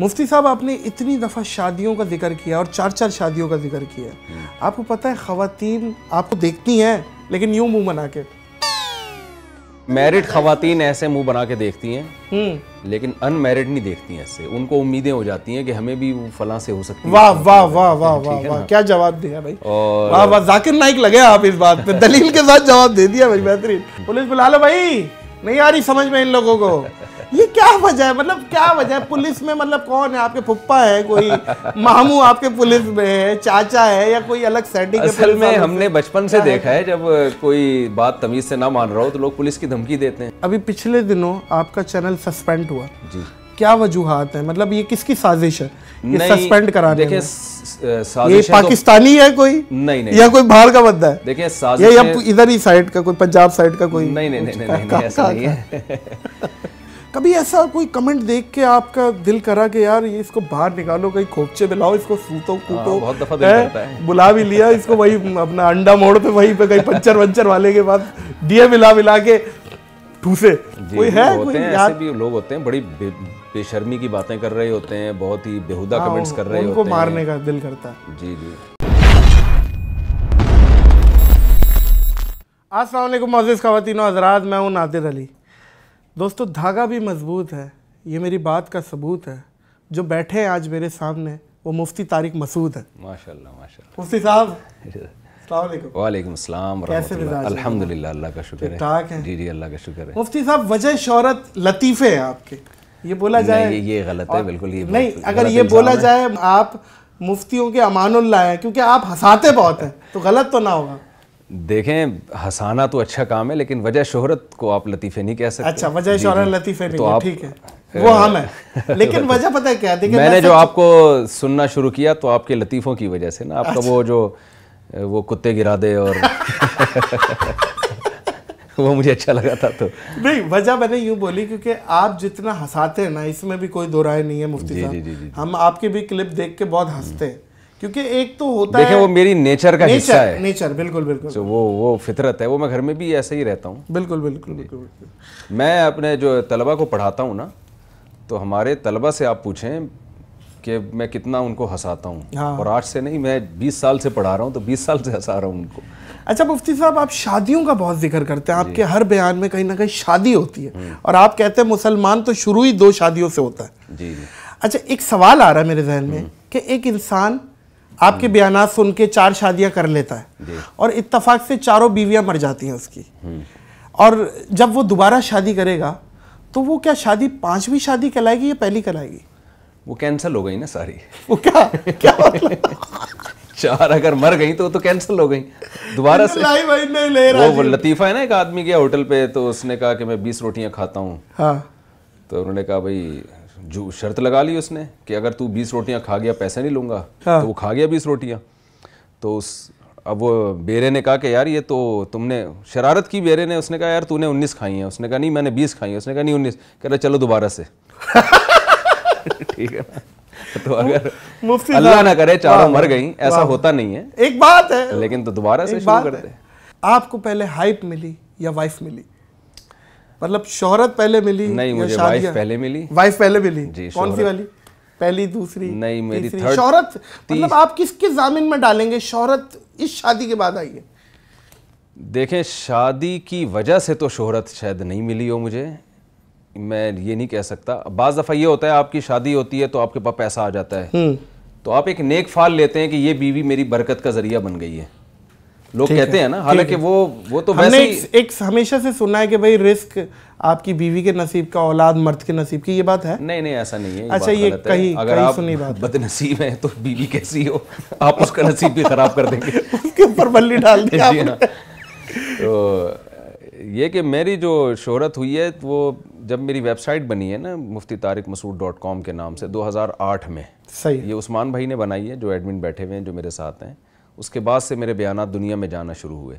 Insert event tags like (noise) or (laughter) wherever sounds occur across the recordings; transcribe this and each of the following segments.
मुफ्ती साहब आपने इतनी दफ़ा शादियों का जिक्र किया और चार चार शादियों का जिक्र किया आपको पता है खातन आपको देखती हैं लेकिन यूं मुंह बना के मैरिड खातन ऐसे मुंह बना के देखती हैं हम्म। लेकिन अनमेरिड नहीं देखती हैं ऐसे उनको उम्मीदें हो जाती हैं कि हमें भी फला से हो सकती वाह वाह वाह वाह वाह वाह क्या जवाब दिया भाई और... वाह वाह जाकिर नाइक लगे आप इस बात पे दलील के साथ जवाब दे दिया भाई बेहतरीन पुलिस बुला लो भाई नहीं आ रही समझ में इन लोगों को ये क्या वजह है मतलब क्या वजह है पुलिस में मतलब कौन है आपके पप्पा है कोई मामू आपके पुलिस में है चाचा है या कोई अलग सेटिंग असल में हमने बचपन से देखा है जब कोई बात तमीज से ना मान रहा हो तो लोग पुलिस की धमकी देते हैं अभी पिछले दिनों आपका चैनल सस्पेंड हुआ जी क्या वजूहत है मतलब ये किसकी साजिश है ये सस्पेंड कराने देखिए ये तो- पाकिस्तानी तो... है कोई नहीं नहीं या कोई बाहर का बंदा है देखिए साजिश इधर ही साइड का कोई पंजाब साइड का कोई नहीं नहीं नहीं नहीं ऐसा नहीं है कभी ऐसा कोई कमेंट देख के आपका दिल करा कि यार ये इसको बाहर निकालो कहीं खोपचे में लाओ इसको सूतो हाँ, कूटो बहुत दफा दिल करता है बुला भी लिया इसको वही अपना अंडा मोड़ पे वही पे कहीं पंचर वंचर वाले के पास दिए मिला मिला के ठूसे कोई है कोई यार भी लोग होते हैं बड़ी बेशर्मी की बातें कर रहे होते हैं बहुत ही बेहुदा कमेंट्स हाँ, कर रहे होते हैं उनको मारने का दिल करता है जी जी अस्सलाम वालेकुम अजीज़ खातिन हजरात मैं हूँ नादिर अली दोस्तों धागा भी मजबूत है ये मेरी बात का सबूत है जो बैठे हैं आज मेरे सामने वो मुफ्ती तारिक मसूद है माशाल्लाह माशाल्लाह मुफ्ती साहब (laughs) वालेकुम अल्हम्दुलिल्लाह अल्लाह का शुक्र है जी जी अल्लाह का शुक्र है मुफ्ती साहब वजह शहरत लतीफ़े हैं आपके ये बोला जाए ये, ये गलत है बिल्कुल ये नहीं अगर ये बोला जाए आप मुफ्तियों के अमानुल्ला है क्योंकि आप हंसाते बहुत हैं तो गलत तो ना होगा देखें हंसाना तो अच्छा काम है लेकिन वजह शोहरत को आप लतीफ़े नहीं कह सकते अच्छा वजह शोहरत लतीफ़े नहीं तो आप ठीक है वो हम है (laughs) लेकिन वजह पता है क्या देखिए मैंने जो आपको सुनना शुरू किया तो आपके लतीफ़ों की वजह से ना आपका अच्छा। वो जो वो कुत्ते गिरा दे और (laughs) वो मुझे अच्छा लगा था तो नहीं वजह मैंने यूँ बोली क्योंकि आप जितना हंसाते हैं ना इसमें भी कोई दो राय नहीं है मुफ्ती साहब हम आपके भी क्लिप देख के बहुत हंसते हैं क्योंकि एक तो होता है वो मेरी नेचर का हिस्सा है नेचर बिल्कुल बिल्कुल so, वो वो फितरत है वो मैं घर में भी ऐसे ही रहता हूँ बिल्कुल बिल्कुल बिल्कुल मैं अपने जो तलबा को पढ़ाता हूँ ना तो हमारे तलबा से आप पूछें कि मैं कितना उनको हंसाता हूँ हाँ। और आज से नहीं मैं 20 साल से पढ़ा रहा हूँ तो 20 साल से हंसा रहा हूँ उनको अच्छा मुफ्ती साहब आप शादियों का बहुत जिक्र करते हैं आपके हर बयान में कहीं ना कहीं शादी होती है हम्म। और आप कहते हैं मुसलमान तो शुरू ही दो शादियों से होता है जी अच्छा एक सवाल आ रहा है मेरे जहन में हम्म। कि एक इंसान आपके बयान सुन के चार शादियां कर लेता है और इत्तफाक से चारों बीवियां मर जाती हैं उसकी और जब वो दोबारा शादी करेगा तो वो क्या शादी पांचवी शादी कहलाएगी या पहली कहलाएगी वो कैंसिल हो गई ना सारी वो क्या क्या मतलब (laughs) चार अगर मर गई तो तो कैंसिल हो गई दोबारा से भाई नहीं ले रहा वो लतीफ़ा है ना एक आदमी गया होटल पे तो उसने कहा कि मैं बीस रोटियां खाता हूँ हाँ तो उन्होंने कहा भाई जो शर्त लगा ली उसने कि अगर तू बीस रोटियां खा गया पैसे नहीं लूंगा हाँ। तो वो खा गया बीस रोटियां तो उस अब वो बेरे ने कहा कि यार ये तो तुमने शरारत की बेरे ने उसने कहा यार तूने उन्नीस खाई है उसने कहा नहीं मैंने बीस खाई है उसने कहा नहीं उन्नीस कह रहा चलो दोबारा से (laughs) ठीक है तो अगर अल्लाह ना करे चारों मर गई ऐसा होता नहीं है एक बात है लेकिन तो दोबारा से शुरू करते आपको पहले हाइप मिली या वाइफ मिली मतलब शोहरत पहले मिली नहीं मुझे वाइफ पहले मिली वाइफ पहले मिली जी कौन सी वाली पहली दूसरी नहीं मेरी थर्ड शोहरत मतलब आप किसके किस जामिन में डालेंगे शोहरत इस शादी के बाद आई है देखें शादी की वजह से तो शोहरत शायद नहीं मिली हो मुझे मैं ये नहीं कह सकता बाज़ दफ़ा ये होता है आपकी शादी होती है तो आपके पास पैसा आ जाता है हम्म। तो आप एक नेक फाल लेते हैं कि ये बीवी मेरी बरकत का ज़रिया बन गई है लोग कहते हैं ना हालांकि वो वो तो हमने वैसे एक, एक हमेशा से सुना है कि भाई रिस्क आपकी बीवी के नसीब का औलाद मर्द के नसीब की ये बात है नहीं नहीं ऐसा नहीं है अच्छा ये कहीं अगर कही आप सुनी बात बदनसीब है तो बीवी कैसी हो आप उसका नसीब भी खराब कर देंगे (laughs) उसके ऊपर बल्ली डाल देंगे (laughs) हाँ। तो ये कि मेरी जो शोहरत हुई है वो जब मेरी वेबसाइट बनी है ना मुफ्ती तारिक मसूद डॉट कॉम के नाम से 2008 में सही ये उस्मान भाई ने बनाई है जो एडमिन बैठे हुए हैं जो मेरे साथ हैं उसके बाद से मेरे बयान दुनिया में जाना शुरू हुए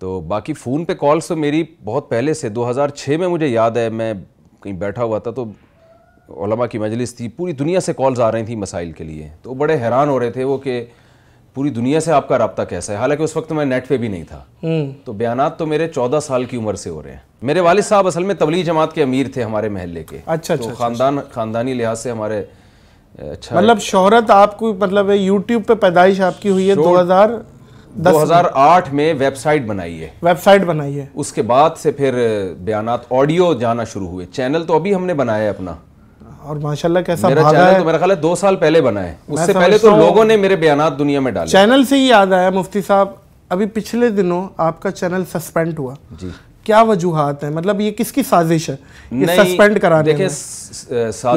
तो बाकी फ़ोन पे कॉल्स तो मेरी बहुत पहले से 2006 में मुझे याद है मैं कहीं बैठा हुआ था तो ओलमा की मजलिस थी पूरी दुनिया से कॉल्स आ रही थी मसाइल के लिए तो बड़े हैरान हो रहे थे वो कि पूरी दुनिया से आपका रबता कैसा है हालांकि उस वक्त तो मैं नेट पे भी नहीं था हम्म। तो बयान तो मेरे चौदह साल की उम्र से हो रहे हैं मेरे वालद साहब असल में तबली जमात के अमीर थे हमारे महल्ले के अच्छा तो अच्छा, अच्छा ख़ानदान ख़ानदानी लिहाज से हमारे अच्छा मतलब शोहरत आपको मतलब यूट्यूब पे पैदाइश आपकी हुई है हजार 2008 में वेबसाइट बनाई है वेबसाइट बनाई है उसके बाद से फिर बयान ऑडियो जाना शुरू हुए चैनल तो अभी हमने बनाया है अपना और माशाल्लाह कैसा मेरा भागा है तो मेरा ख्याल है दो साल पहले बना है उससे पहले तो लोगों ने मेरे बयान दुनिया में डाले चैनल से ही याद आया मुफ्ती साहब अभी पिछले दिनों आपका चैनल सस्पेंड हुआ जी क्या वजूहत है मतलब ये किसकी साजिश है ये सस्पेंड कराने देखिए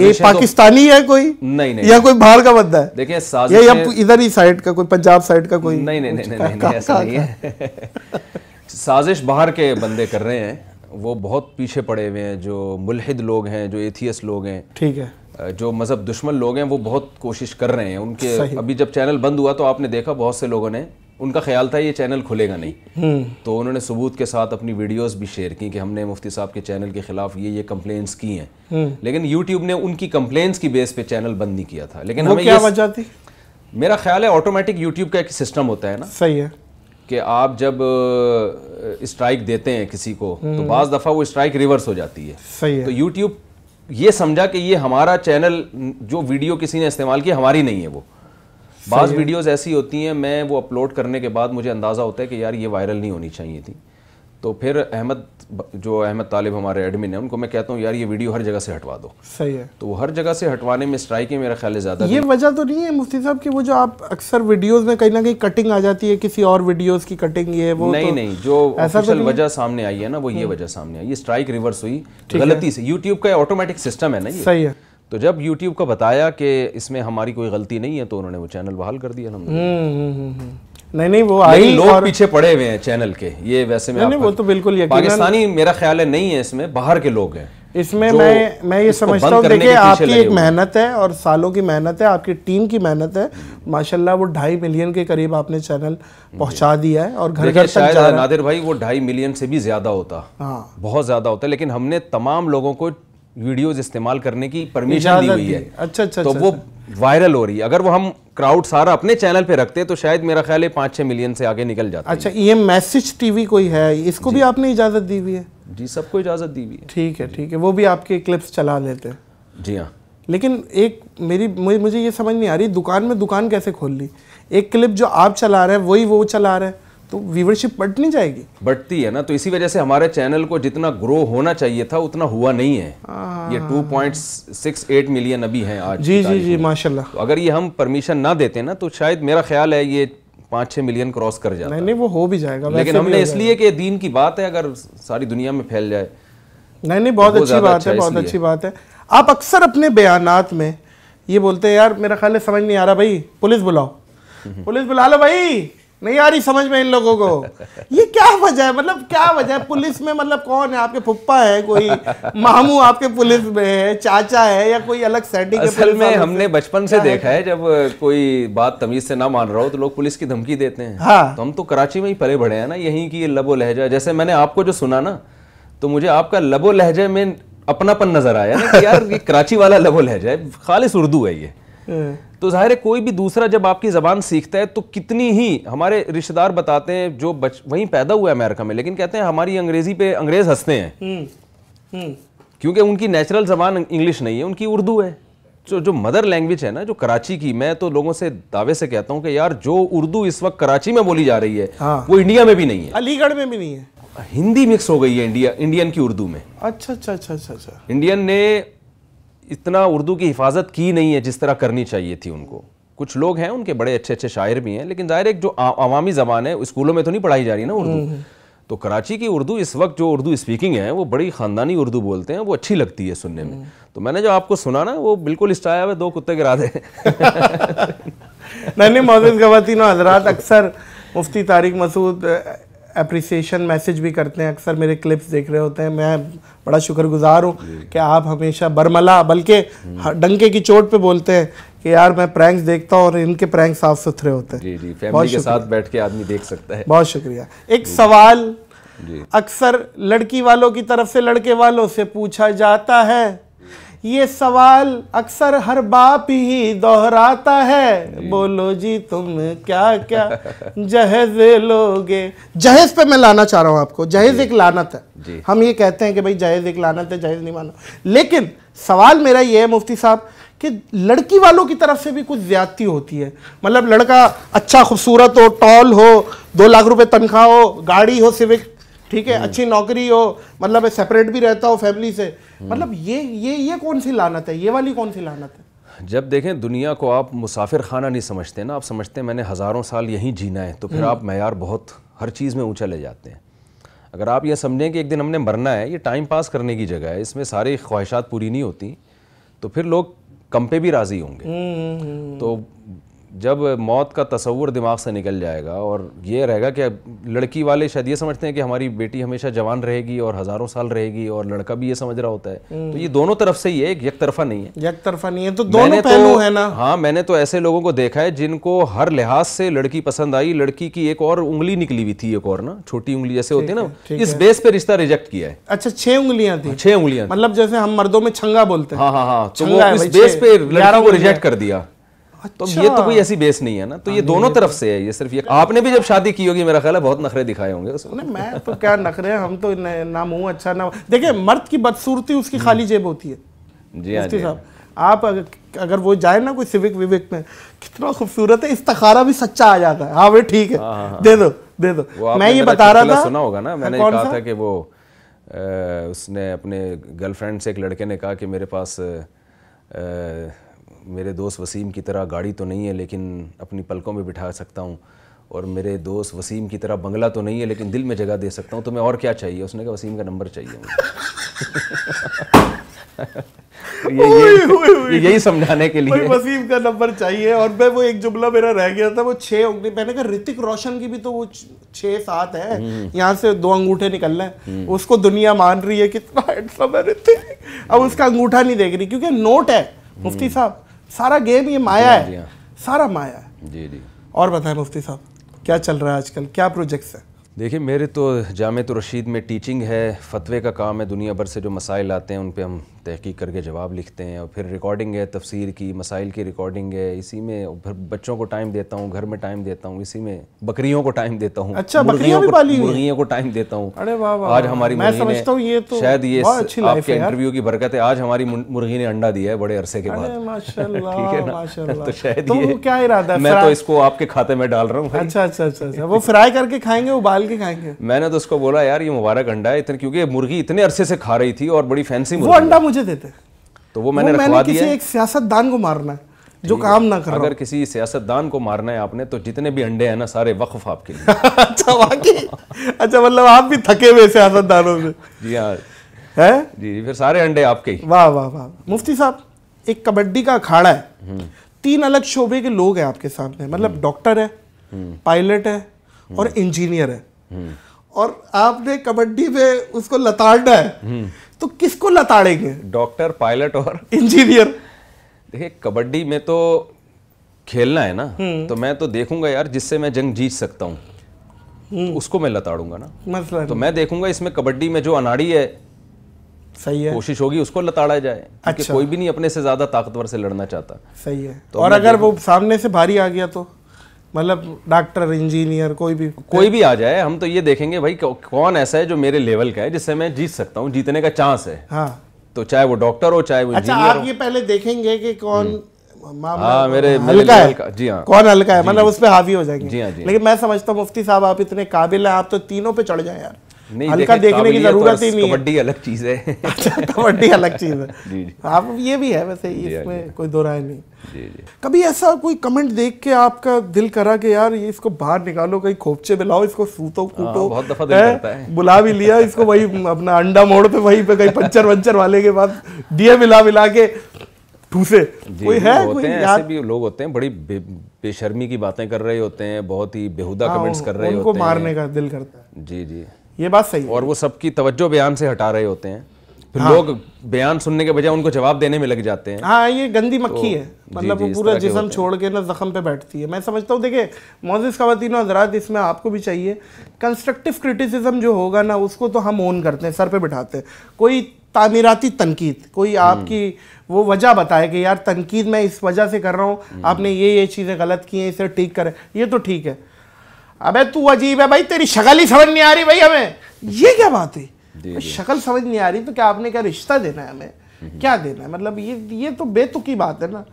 ये तो- पाकिस्तानी तो, है कोई नहीं नहीं या कोई बाहर का बंदा है देखिए साजिश ये या इधर ही साइड का कोई पंजाब साइड का कोई नहीं नहीं, नहीं, नहीं (laughs) ऐसा नहीं है (laughs) साजिश बाहर के बंदे कर रहे हैं वो बहुत पीछे पड़े हुए हैं जो मुलहिद लोग हैं जो एथियस लोग हैं ठीक है जो मज़हब दुश्मन लोग हैं वो बहुत कोशिश कर रहे हैं उनके अभी जब चैनल बंद हुआ तो आपने देखा बहुत से लोगों ने उनका ख्याल था ये चैनल खुलेगा नहीं हम्म। तो उन्होंने सबूत के साथ अपनी वीडियोस भी शेयर की कि हमने मुफ्ती साहब के चैनल के खिलाफ ये ये कम्प्लेन्स की हैं हम्म। लेकिन यूट्यूब ने उनकी कम्प्लेन्स की बेस पे चैनल बंद नहीं किया था लेकिन हमें क्या वजह थी मेरा ख्याल है ऑटोमेटिक यूट्यूब का एक सिस्टम होता है ना सही है कि आप जब स्ट्राइक देते हैं किसी को तो हम्म। बज दफ़ा वो स्ट्राइक रिवर्स हो जाती है सही है तो यूट्यूब ये समझा कि ये हमारा चैनल जो वीडियो किसी ने इस्तेमाल किया हमारी नहीं है वो बाज़ वीडियोस ऐसी होती हैं मैं वो अपलोड करने के बाद मुझे अंदाज़ा होता है कि यार ये वायरल नहीं होनी चाहिए थी तो फिर अहमद जो अहमद तालिब हमारे एडमिन है उनको मैं कहता हूँ यार ये वीडियो हर जगह से हटवा दो सही है तो हर जगह से हटवाने में स्ट्राइक है मेरा ख्याल ज़्यादा ये वजह तो नहीं है मुफ्ती साहब कि वो जो आप अक्सर वीडियोस में कहीं ना कहीं कटिंग आ जाती है किसी और वीडियोस की कटिंग ये वो नहीं तो नहीं जो असल तो वजह सामने आई है ना वो ये हम्म। वजह सामने आई ये स्ट्राइक रिवर्स हुई गलती से यूट्यूब का ऑटोमेटिक सिस्टम है ना सही है तो जब YouTube को बताया कि इसमें हमारी कोई गलती नहीं है तो उन्होंने वो चैनल बहाल कर दिया हम्म, हम्म, हम्म, हम्म नहीं नहीं वो आई लोग और... पीछे पड़े हुए हैं चैनल के ये वैसे में नहीं, नहीं, वो तो बिल्कुल पाकिस्तानी मेरा ख्याल है नहीं है इसमें बाहर के लोग हैं इसमें मैं मैं ये समझता हूँ देखिए आपकी एक मेहनत है और सालों की मेहनत है आपकी टीम की मेहनत है माशाल्लाह वो ढाई मिलियन के करीब आपने चैनल पहुंचा दिया है और घर घर तक नादिर भाई वो ढाई मिलियन से भी ज्यादा होता हाँ बहुत ज्यादा होता है लेकिन हमने तमाम लोगों को वीडियोस इस्तेमाल करने की परमिशन दी हुई है अच्छा अच्छा तो अच्छा, वो वायरल अच्छा। हो रही है अगर वो हम क्राउड सारा अपने चैनल पे रखते तो शायद मेरा ख्याल है पाँच छः मिलियन से आगे निकल जाता अच्छा ये मैसेज टीवी कोई है इसको भी आपने इजाज़त दी हुई है जी सबको इजाज़त दी हुई है ठीक है ठीक है वो भी आपके क्लिप्स चला लेते हैं जी हाँ लेकिन एक मेरी मुझे ये समझ नहीं आ रही दुकान में दुकान कैसे खोल ली एक क्लिप जो आप चला रहे हैं वही वो चला रहे हैं तो व्यूवरशिप बढ़ नहीं जाएगी बढ़ती है ना तो इसी वजह से हमारे चैनल को जितना ग्रो होना चाहिए था उतना हुआ नहीं है आ... हाँ। ये 2.68 मिलियन अभी हैं आज जी जी जी माशाल्लाह तो अगर ये हम परमिशन ना देते ना तो शायद मेरा ख्याल है ये पाँच छः मिलियन क्रॉस कर जाता नहीं, नहीं वो हो भी जाएगा लेकिन हमने इसलिए कि दीन की बात है अगर सारी दुनिया में फैल जाए नहीं नहीं बहुत अच्छी बात अच्छा है बहुत अच्छी बात है आप अक्सर अपने बयान में ये बोलते हैं यार मेरा ख्याल समझ नहीं आ रहा भाई पुलिस बुलाओ हम्म। पुलिस बुला लो भाई नहीं आ रही समझ में इन लोगों को ये क्या वजह है मतलब क्या वजह है पुलिस में मतलब कौन है आपके पुप्पा है कोई मामू आपके पुलिस में है चाचा है या कोई अलग सेटिंग असल में हमने बचपन से देखा है जब कोई बात तमीज से ना मान रहा हो तो लोग पुलिस की धमकी देते हैं हाँ। तो हम तो कराची में ही पले बढ़े हैं ना यहीं की लबो लहजा जैसे मैंने आपको जो सुना ना तो मुझे आपका लबो लहजे में अपनापन नजर आया ना यार ये कराची वाला लबो लहजा है खालिश उर्दू है ये हाँ। तो जाहिर है कोई भी दूसरा जब आपकी ज़बान सीखता है तो कितनी ही हमारे रिश्तेदार बताते हैं जो बच वहीं पैदा हुआ है अमेरिका में लेकिन कहते हैं हमारी अंग्रेज़ी पे अंग्रेज़ हंसते हैं हम्म, हम्म। क्योंकि उनकी नेचुरल जबान इंग्लिश नहीं है उनकी उर्दू है जो जो मदर लैंग्वेज है ना जो कराची की मैं तो लोगों से दावे से कहता हूँ कि यार जो उर्दू इस वक्त कराची में बोली जा रही है हाँ। वो इंडिया में भी नहीं है अलीगढ़ में भी नहीं है हिंदी मिक्स हो गई है इंडिया इंडियन की उर्दू में अच्छा अच्छा अच्छा अच्छा, अच्छा। इंडियन ने इतना उर्दू की हिफाजत की नहीं है जिस तरह करनी चाहिए थी उनको कुछ लोग हैं उनके बड़े अच्छे अच्छे शायर भी हैं लेकिन ज़ाहिर एक जो अवामी ज़बान है स्कूलों में तो नहीं पढ़ाई जा रही ना उर्दू हम्म, हम्म। तो कराची की उर्दू इस वक्त जो उर्दू स्पीकिंग है वो बड़ी ख़ानदानी उर्दू बोलते हैं वो अच्छी लगती है सुनने में हम्म। तो मैंने जो आपको सुना ना वो बिल्कुल स्टाया हुआ दो कुत्ते गिरा दे (laughs) नहीं मौजूद खवतिन हजरात अक्सर मुफ्ती तारिक मसूद अप्रिसिएशन मैसेज भी करते हैं अक्सर मेरे क्लिप्स देख रहे होते हैं मैं बड़ा शुक्रगुजार हूँ कि आप हमेशा बरमला बल्कि डंके की चोट पे बोलते हैं कि यार मैं प्रैंक्स देखता हूँ और इनके प्रैंक साफ सुथरे होते हैं जी जी फैमिली के साथ बैठ के आदमी देख सकता है बहुत शुक्रिया एक सवाल अक्सर लड़की वालों की तरफ से लड़के वालों से पूछा जाता है ये सवाल अक्सर हर बाप ही दोहराता है बोलो जी तुम क्या क्या (laughs) जहेज लोगे जहेज पे तो मैं लाना चाह रहा हूं आपको जहेज एक लानत है हम ये कहते हैं कि भाई जहेज एक लानत है जहेज नहीं माना लेकिन सवाल मेरा ये है मुफ्ती साहब कि लड़की वालों की तरफ से भी कुछ ज्यादती होती है मतलब लड़का अच्छा खूबसूरत हो टॉल हो दो लाख रुपए तनख्वाह हो गाड़ी हो सिविक ठीक है हम्म। अच्छी नौकरी हो मतलब सेपरेट भी रहता हो फैमिली से हम्म। मतलब ये ये ये कौन सी लानत है ये वाली कौन सी लानत है जब देखें दुनिया को आप मुसाफिर खाना नहीं समझते ना आप समझते हैं मैंने हज़ारों साल यहीं जीना है तो फिर हम्म। आप मैार बहुत हर चीज़ में ऊँचा ले जाते हैं अगर आप ये समझें कि एक दिन हमने मरना है ये टाइम पास करने की जगह है इसमें सारी ख्वाहिशात पूरी नहीं होती तो फिर लोग कम पे भी राज़ी होंगे तो जब मौत का तस्वर दिमाग से निकल जाएगा और ये रहेगा कि लड़की वाले शायद ये समझते हैं कि हमारी बेटी हमेशा जवान रहेगी और हज़ारों साल रहेगी और लड़का भी ये समझ रहा होता है तो हम्म। ये दोनों तरफ से ही है एक तरफा नहीं है एक तरफा नहीं है तो दोनों पहलू तो, है ना हाँ मैंने तो ऐसे लोगों को देखा है जिनको हर लिहाज से लड़की पसंद आई लड़की की एक और उंगली निकली हुई थी एक और ना छोटी उंगली जैसे होती है ना इस बेस पे रिश्ता रिजेक्ट किया है अच्छा छह उंगलियां थी हाँ, छह उंगलियां मतलब जैसे हम मर्दों में छंगा बोलते हैं हाँ हाँ हाँ तो वो इस बेस पे लड़कियों को रिजेक्ट कर दिया तो ये तो अच्छा। कोई ऐसी बेस नहीं है ना तो हाँ ये दोनों तरफ तो- से है ये सिर्फ ये आपने भी जब शादी की होगी मेरा ख्याल है बहुत नखरे दिखाए होंगे मैं तो क्या नखरे हम तो ना मुंह अच्छा ना देखिए मर्द की बदसूरती उसकी हम्म। खाली जेब होती है जी हाँ साहब आप अगर वो जाए ना कोई सिविक विविक में कितना खूबसूरत है इस्तखारा भी सच्चा आ जाता है हाँ भाई ठीक है हाँ, हाँ, दे दो दे दो मैं ये बता रहा था सुना होगा ना मैंने कहा था कि वो उसने अपने गर्लफ्रेंड से एक लड़के ने कहा कि मेरे पास मेरे दोस्त वसीम की तरह गाड़ी तो नहीं है लेकिन अपनी पलकों में बिठा सकता हूँ और मेरे दोस्त वसीम की तरह बंगला तो नहीं है लेकिन दिल में जगह दे सकता हूँ तुम्हें तो और क्या चाहिए उसने कहा वसीम का नंबर चाहिए मुझे तो ये, ये, यही समझाने के लिए वसीम का नंबर चाहिए और मैं वो एक जुमला मेरा रह गया था वो छह उंगली मैंने कहा ऋतिक रोशन की भी तो वो छह सात है हम्म। यहाँ से दो अंगूठे निकल रहे हैं हम्म। उसको दुनिया मान रही है कितना हैंडसम है ऋतिक अब उसका अंगूठा नहीं देख रही क्योंकि नोट है मुफ्ती हम्म। साहब सारा गेम ये माया है हाँ। सारा माया है जी जी और बताएं मुफ्ती साहब क्या चल रहा है आजकल क्या प्रोजेक्ट्स हैं देखिए मेरे तो जामत तो रशीद में टीचिंग है फतवे का काम है दुनिया भर से जो मसाइल आते हैं उन पर हम तहकीक करके जवाब लिखते हैं और फिर रिकॉर्डिंग है तफसीर की मसाइल की रिकॉर्डिंग है इसी में फिर बच्चों को टाइम देता हूँ घर में टाइम देता हूँ इसी में बकरियों को टाइम देता हूँ अच्छा बकरियों को को टाइम देता हूँ अरे वाह आज हमारी तो शायद ये आपके इंटरव्यू की बरकत है आज हमारी मुर्गी ने अंडा दिया है बड़े अरसे के बाद (laughs) ठीक है ना तो शायद तो ये क्या इरादा मैं तो इसको आपके खाते में डाल रहा हूँ अच्छा, अच्छा अच्छा अच्छा वो फ्राई करके खाएंगे उबाल के खाएंगे मैंने तो उसको बोला यार ये मुबारक अंडा है इतने क्योंकि मुर्गी इतने अरसे से खा रही थी और बड़ी फैंसी वो अंडा मुझे देते तो वो मैंने, वो मैंने किसी एक सियासतदान को मारना है जो तो काम ना कर अगर किसी सियासतदान को मारना है आपने तो जितने भी अंडे हैं ना सारे वक्फ आपके लिए (laughs) अच्छा वाकई अच्छा मतलब आप भी थके हुए सियासतदानों में जी हाँ है जी जी फिर सारे अंडे आपके ही वाह वाह वाह मुफ्ती साहब एक कबड्डी का अखाड़ा है हम्म। तीन अलग शोबे के लोग हैं आपके सामने मतलब हम्म। डॉक्टर है हम्म। पायलट है और इंजीनियर है और आपने कबड्डी में उसको लताड़ना है तो किसको लताड़ेंगे डॉक्टर पायलट और इंजीनियर देखिए कबड्डी में तो खेलना है ना हम्म। तो मैं तो देखूंगा यार जिससे मैं जंग जीत सकता हूँ हम्म। उसको मैं लताड़ूंगा ना मतलब तो मैं देखूंगा इसमें कबड्डी में जो अनाड़ी है सही है कोशिश होगी उसको लताड़ा जाए अच्छा। कोई भी नहीं अपने से ज्यादा ताकतवर से लड़ना चाहता सही है तो और अगर वो सामने से भारी आ गया तो मतलब डॉक्टर इंजीनियर कोई भी कोई भी आ जाए हम तो ये देखेंगे भाई कौन ऐसा है जो मेरे लेवल का है जिससे मैं जीत सकता हूँ जीतने का चांस है हाँ तो चाहे वो डॉक्टर हो चाहे वो अच्छा आप ये पहले देखेंगे कि कौन आ, हम्म। हाँ, मेरे हल्का है जी हाँ कौन हल्का है मतलब उस पर हावी हो जाएंगे जी हाँ जी लेकिन मैं समझता हूँ मुफ्ती साहब आप इतने काबिल हैं आप तो तीनों पे चढ़ जाए यार हल्का देखने की जरूरत ही नहीं कबड्डी अलग चीज है कबड्डी अलग चीज (laughs) अच्छा, है जी जी आप ये भी है वैसे हाँ, इसमें कोई दो राय नहीं जी जी कभी ऐसा कोई कमेंट देख के आपका दिल करा कि यार ये इसको बाहर निकालो कहीं खोपचे बिलाओ इसको सूतो हाँ, कूटो बहुत दफा दिल करता है बुला भी लिया इसको वही अपना अंडा मोड़ पे वही पे कहीं पंचर वंचर वाले के बाद दिए मिला मिला के ठूसे कोई है कोई यार ऐसे भी लोग होते हैं बड़ी बेशर्मी की बातें कर रहे होते हैं बहुत ही बेहुदा कमेंट्स हाँ, कर रहे होते हैं उनको मारने का दिल करता है जी जी ये बात सही और वो सबकी तवज्जो बयान से हटा रहे होते हैं फिर हाँ। लोग बयान सुनने के बजाय उनको जवाब देने में लग जाते हैं हाँ ये गंदी तो मक्खी तो, है मतलब वो पूरा जिसम छोड़ के ना जख्म पे बैठती है मैं समझता हूँ देखिए मोजिस खातिन हजरात इसमें आपको भी चाहिए कंस्ट्रक्टिव क्रिटिसिज्म जो होगा ना उसको तो हम ओन करते हैं सर पे बिठाते हैं कोई तामीराती तनकीद कोई हम्म। आपकी वो वजह बताए कि यार तनकीद मैं इस वजह से कर रहा हूँ हम्म। आपने ये ये चीज़ें गलत की हैं इसे ठीक करें ये तो ठीक है अबे तू अजीब है भाई तेरी शक्ल ही समझ नहीं आ रही भाई हमें ये क्या बात है शक्ल समझ नहीं आ रही तो क्या आपने क्या रिश्ता देना है हमें हम्म। क्या देना है मतलब ये ये तो बेतुकी बात है ना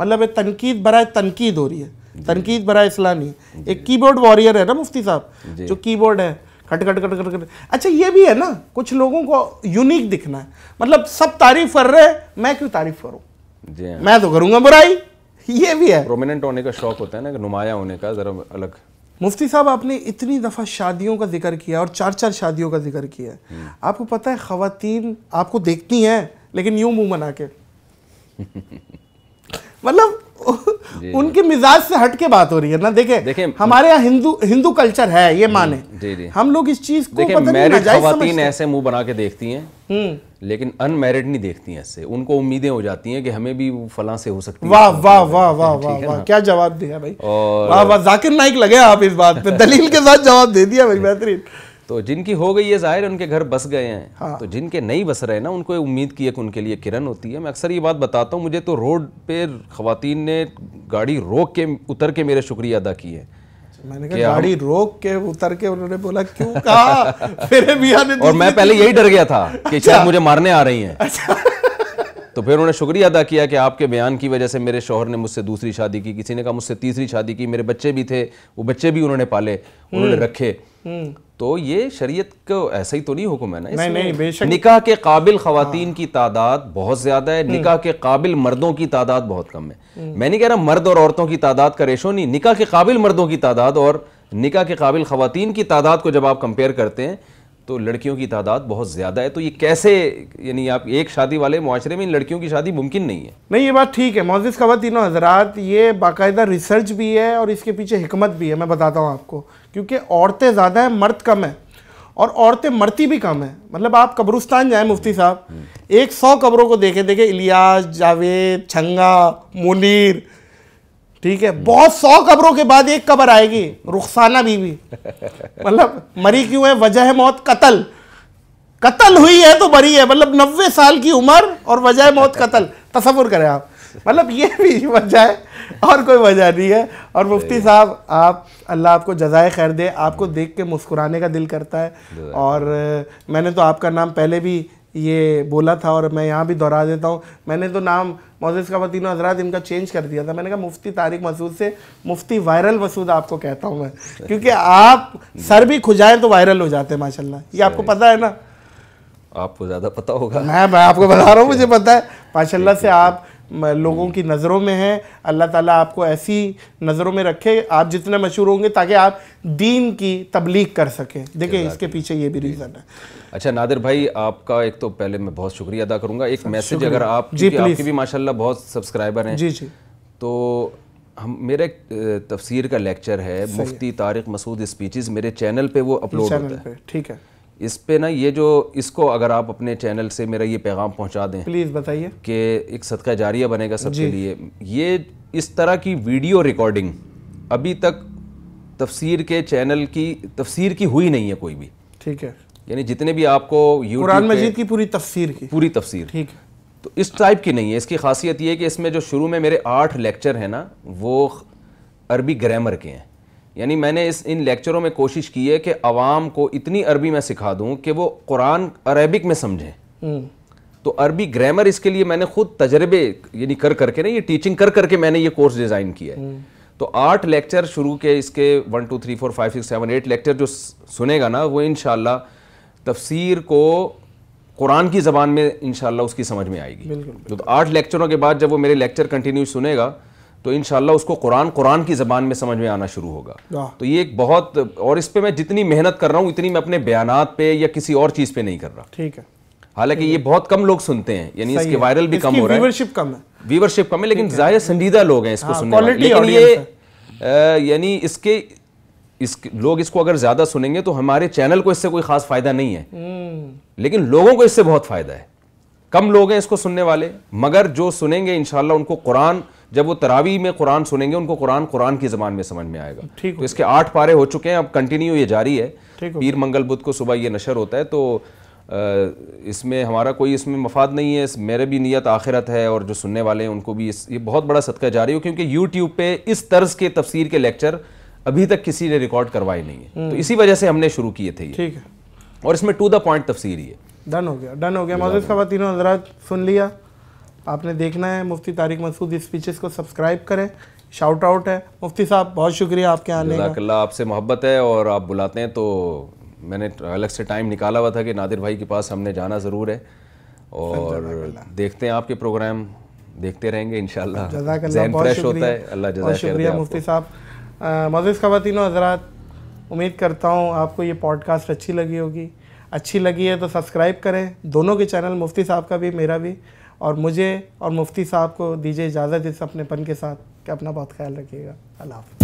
मतलब तनकीद बरा तनकीद हो रही है तनकीद बरा इसला नहीं एक कीबोर्ड वॉरियर है ना मुफ्ती साहब जो कीबोर्ड है खट खट खट खट खट अच्छा ये भी है ना कुछ लोगों को यूनिक दिखना है मतलब सब तारीफ कर रहे हैं मैं क्यों तारीफ करूँ हाँ। मैं तो करूँगा बुराई ये भी है प्रोमिनेंट होने का शौक होता है ना नुमाया होने का जरा अलग मुफ्ती साहब आपने इतनी दफ़ा शादियों का जिक्र किया और चार चार शादियों का जिक्र किया है हम्म। आपको पता है ख़वातीन आपको देखती हैं लेकिन यूं मुंह बना के (laughs) मतलब उनके मिजाज से हट के बात हो रही है ना देखे देखे हमारे यहाँ हिंदू हिंदू कल्चर है ये हम्म, माने हम लोग इस चीज को पता नहीं ऐसे मुंह बना के देखती हैं हम्म। लेकिन अनमेरिड नहीं देखती हैं इससे उनको उम्मीदें हो जाती हैं कि हमें भी फला से हो सकती (laughs) वाह वाह वाह वाह वाह वाह क्या जवाब दिया भाई वाह वाह जाकिर नाइक लगे आप इस बात पे दलील के साथ जवाब दे दिया भाई बेहतरीन तो जिनकी हो गई है जाहिर उनके घर बस गए हैं हाँ। तो जिनके नहीं बस रहे ना उनको उम्मीद की एक उनके लिए किरण होती है मैं अक्सर ये बात बताता हूँ मुझे तो रोड पे खुवान ने गाड़ी रोक के उतर के मेरे शुक्रिया अदा किए हैं मैंने कहा गाड़ी रोक के उतर के उन्होंने बोला क्यों कहा मेरे मियाँ ने और मैं पहले यही डर गया था कि अच्छा। शायद मुझे मारने आ रही हैं अच्छा। (laughs) तो फिर उन्होंने शुक्रिया अदा किया कि आपके बयान की वजह से मेरे शोहर ने मुझसे दूसरी शादी की किसी ने कहा मुझसे तीसरी शादी की मेरे बच्चे भी थे वो बच्चे भी उन्होंने पाले उन्होंने हम्म। रखे हम्म। तो ये शरीयत को ऐसा ही तो नहीं हुक्म है ना नहीं नहीं बेशक निकाह के काबिल खातन हाँ। की तादाद बहुत ज़्यादा है हम्म। निकाह के काबिल मर्दों की तादाद बहुत कम है मैं नहीं कह रहा मर्द और औरतों की तादाद का रेशो नहीं निकाह के काबिल मर्दों की तादाद और निकाह के काबिल खातन की तादाद को जब आप कंपेयर करते हैं तो लड़कियों की तादाद बहुत ज़्यादा है तो ये कैसे यानी आप एक शादी वाले माशरे में इन लड़कियों की शादी मुमकिन नहीं है नहीं ये बात ठीक है मोजिज़ खवतिनों हजरात ये बाकायदा रिसर्च भी है और इसके पीछे हमत भी है मैं बताता हूँ आपको क्योंकि औरतें ज़्यादा हैं मर्द कम है और औरतें मरती भी कम है मतलब आप कब्रुस्तान जाएं मुफ्ती साहब एक सौ कब्रों को देखे देखे इलियास जावेद छंगा मुनीर ठीक है बहुत सौ कबरों के बाद एक कबर आएगी रुखसाना बीवी (laughs) मतलब मरी क्यों है वजह है मौत कत्ल कत्ल हुई है तो मरी है मतलब नब्बे साल की उम्र और वजह मौत कत्ल तस्वुर करें आप मतलब ये भी वजह है और कोई वजह नहीं है और मुफ्ती साहब आप अल्लाह आपको जजाय खैर दे आपको हम्म। देख के मुस्कुराने का दिल करता है और मैंने तो आपका नाम पहले भी ये बोला था और मैं यहाँ भी दोहरा देता हूँ मैंने तो नाम मोजिस का वतीन हजरात इनका चेंज कर दिया था मैंने कहा मुफ्ती तारिक मसूद से मुफ्ती वायरल मसूद आपको कहता हूँ मैं क्योंकि आप सर भी खुजाएं तो वायरल हो जाते हैं माशाल्लाह ये आपको पता है ना आपको ज़्यादा पता होगा मैं मैं आपको बता रहा हूँ मुझे पता है माशाला से आप लोगों की नज़रों में है अल्लाह ताला आपको ऐसी नज़रों में रखे आप जितने मशहूर होंगे ताकि आप दीन की तबलीग कर सकें देखिए इसके पीछे ये भी रीज़न है अच्छा नादिर भाई आपका एक तो पहले मैं बहुत शुक्रिया अदा करूँगा एक अच्छा, मैसेज अगर आप जी आपके भी माशाल्लाह बहुत सब्सक्राइबर हैं जी जी तो हम मेरे एक तफसीर का लेक्चर है मुफ्ती तारिक मसूद स्पीचेस मेरे चैनल पे वो अपलोड होता है ठीक है इस पे ना ये जो इसको अगर आप अपने चैनल से मेरा ये पैगाम पहुंचा दें प्लीज़ बताइए कि एक सदका जारिया बनेगा सबके लिए ये इस तरह की वीडियो रिकॉर्डिंग अभी तक तफसीर के चैनल की तफसीर की हुई नहीं है कोई भी ठीक है यानी जितने भी आपको कुरान मजीद की पूरी तफसीर की पूरी तफसीर ठीक है तो इस टाइप की नहीं है इसकी खासियत ये है कि इसमें जो शुरू में मेरे आठ लेक्चर हैं ना वो अरबी ग्रामर के हैं यानी मैंने इस इन लेक्चरों में कोशिश की है कि आवाम को इतनी अरबी में सिखा दूँ कि वो कुरान अरबिक में समझें हम्म। तो अरबी ग्रामर इसके लिए मैंने खुद तजर्बे यानी कर करके ना ये टीचिंग कर करके मैंने ये कोर्स डिज़ाइन किया है हम्म। तो आठ लेक्चर शुरू के इसके one two three four five six seven eight lecture जो सुनेगा ना वो इन तफसीर को कुरान की ज़बान में इन उसकी समझ में आएगी बिल्कुल। तो आठ लेक्चरों के बाद जब वो मेरे लेक्चर कंटिन्यू सुनेगा तो इन उसको कुरान कुरान की ज़बान में समझ में आना शुरू होगा तो ये एक बहुत और इस पर मैं जितनी मेहनत कर रहा हूँ इतनी मैं अपने बयान पे या किसी और चीज़ पे नहीं कर रहा ठीक है हालांकि ये बहुत कम लोग सुनते हैं यानी इसके वायरल भी कम हो रहा है व्यूवरशिप कम है व्यूवरशिप कम है लेकिन जाहिर संजीदा लोग हैं इसको हाँ, सुनने वाले लेकिन ये यानी इसके इस लोग इसको अगर ज्यादा सुनेंगे तो हमारे चैनल को इससे कोई खास फायदा नहीं है हम्म। लेकिन लोगों को इससे बहुत फायदा है कम लोग हैं इसको सुनने वाले मगर जो सुनेंगे इनशाला उनको कुरान जब वो तरावी में कुरान सुनेंगे उनको कुरान कुरान की ज़बान में समझ में आएगा ठीक तो इसके आठ पारे हो चुके हैं अब कंटिन्यू ये जारी है पीर मंगल बुद्ध को सुबह ये नशर होता है तो इसमें हमारा कोई इसमें मफाद नहीं है मेरे भी नीयत आखिरत है और जो सुनने वाले हैं उनको भी इस ये बहुत बड़ा सदका जारी हो क्योंकि यूट्यूब पे इस तर्ज के तफसीर के लेक्चर अभी तक किसी ने रिकॉर्ड करवाए नहीं है तो हम्म। इसी वजह से हमने शुरू किए थे ठीक है और इसमें टू द पॉइंट तफसीर ही है डन हो गया डन हो गया मौजूद तीनों हजरात सुन लिया आपने देखना है मुफ्ती तारिक मसूद स्पीचेस को सब्सक्राइब करें शाउट आउट है मुफ्ती साहब बहुत शुक्रिया आपके आने का आपसे मोहब्बत है और आप बुलाते हैं तो मैंने अलग से टाइम निकाला हुआ था कि नादिर भाई के पास हमने जाना ज़रूर है और देखते हैं आपके प्रोग्राम देखते रहेंगे इन जहन फ्रेश होता है अल्लाह जजा शुक्रिया मुफ्ती साहब मज़ीज़ ख़वान हजरात उम्मीद करता हूँ आपको ये पॉडकास्ट अच्छी लगी होगी अच्छी लगी है तो सब्सक्राइब करें दोनों के चैनल मुफ्ती साहब का भी मेरा भी और मुझे और मुफ्ती साहब को दीजिए इजाज़त इस अपनेपन के साथ कि अपना बहुत ख्याल रखिएगा अल्लाह